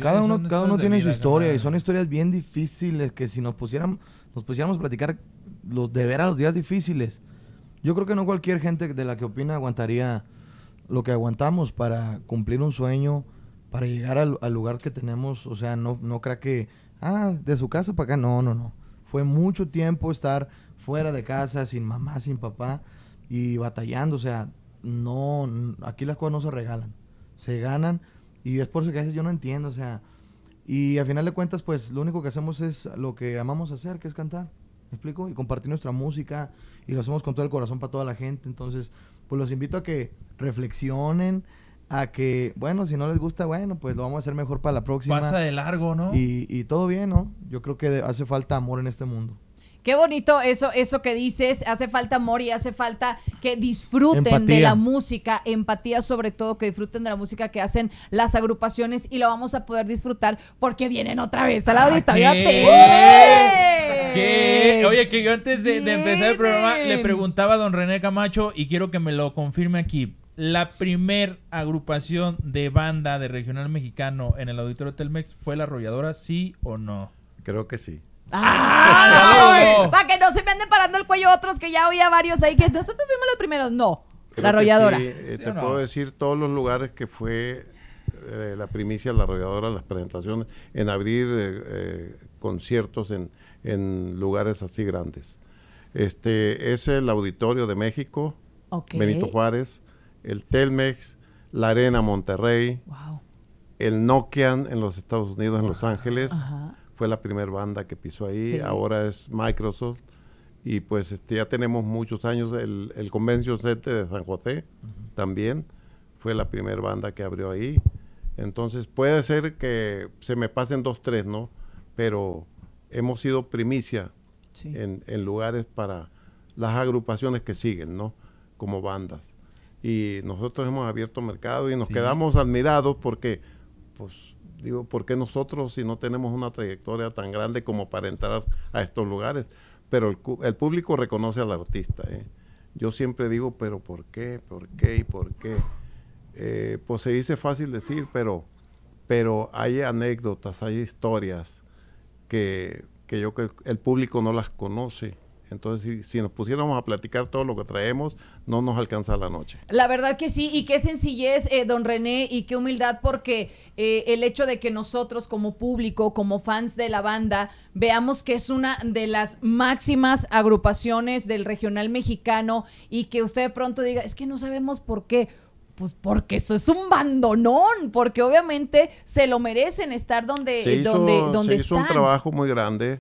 Cada uno, cada uno tiene su historia y son historias bien difíciles que si nos pusieran, nos pusiéramos a platicar los de veras los días difíciles. Yo creo que no cualquier gente de la que opina aguantaría lo que aguantamos para cumplir un sueño, para llegar al, lugar que tenemos. O sea, no, no crea que, ah, de su casa para acá. No, no, no. Fue mucho tiempo estar fuera de casa, sin mamá, sin papá y batallando. O sea, no, aquí las cosas no se regalan. Se ganan y es por eso que a veces yo no entiendo, o sea, y al final de cuentas, pues lo único que hacemos es lo que amamos hacer, que es cantar. ¿Me explico? Y compartir nuestra música y lo hacemos con todo el corazón para toda la gente. Entonces, pues los invito a que reflexionen, a que, bueno, si no les gusta, bueno, pues lo vamos a hacer mejor para la próxima. Pasa de largo, ¿no? Y, y todo bien, ¿no? Yo creo que hace falta amor en este mundo. Qué bonito eso, eso que dices. Hace falta amor y hace falta que disfruten de la música, empatía sobre todo, que disfruten de la música que hacen las agrupaciones y lo vamos a poder disfrutar porque vienen otra vez a la auditoría. Oye, que yo antes de, de, empezar el programa le preguntaba a don René Camacho y quiero que me lo confirme aquí. La primer agrupación de banda de regional mexicano en el auditorio Telmex fue la arrolladora, sí o no? Creo que sí para que no se me anden parando el cuello otros que ya había varios ahí que nosotros fuimos los primeros. No, la arrolladora. Eh, te puedo decir todos los lugares que fue eh, la primicia, la arrolladora, las presentaciones, en abrir eh, conciertos en, en, lugares así grandes. Este es el Auditorio de México, Benito Juárez, el Telmex, la Arena Monterrey, el Nokian en los Estados Unidos, en Los Ángeles. Ajá fue la primera banda que pisó ahí, ahora es Microsoft. Y pues este, ya tenemos muchos años. El, el 7 de San José también fue la primera banda que abrió ahí. Entonces puede ser que se me pasen dos, tres, ¿no? Pero hemos sido primicia en, lugares para las agrupaciones que siguen, ¿no? Como bandas. Y nosotros hemos abierto mercado y nos quedamos admirados porque, pues, digo, ¿por qué nosotros si no tenemos una trayectoria tan grande como para entrar a estos lugares? Pero el, público reconoce al artista. ¿eh? Yo siempre digo, pero ¿por qué? ¿Por qué? ¿Y por qué? Eh, pues se dice fácil decir, pero, pero hay anécdotas, hay historias que, que yo creo que el público no las conoce entonces, si, nos pusiéramos a platicar todo lo que traemos, no nos alcanza la noche. La verdad que sí, y qué sencillez, eh, don René, y qué humildad, porque eh, el hecho de que nosotros como público, como fans de la banda, veamos que es una de las máximas agrupaciones del regional mexicano y que usted de pronto diga, es que no sabemos por qué pues porque eso es un bandonón, porque obviamente se lo merecen estar donde, se donde, donde se hizo un trabajo muy grande.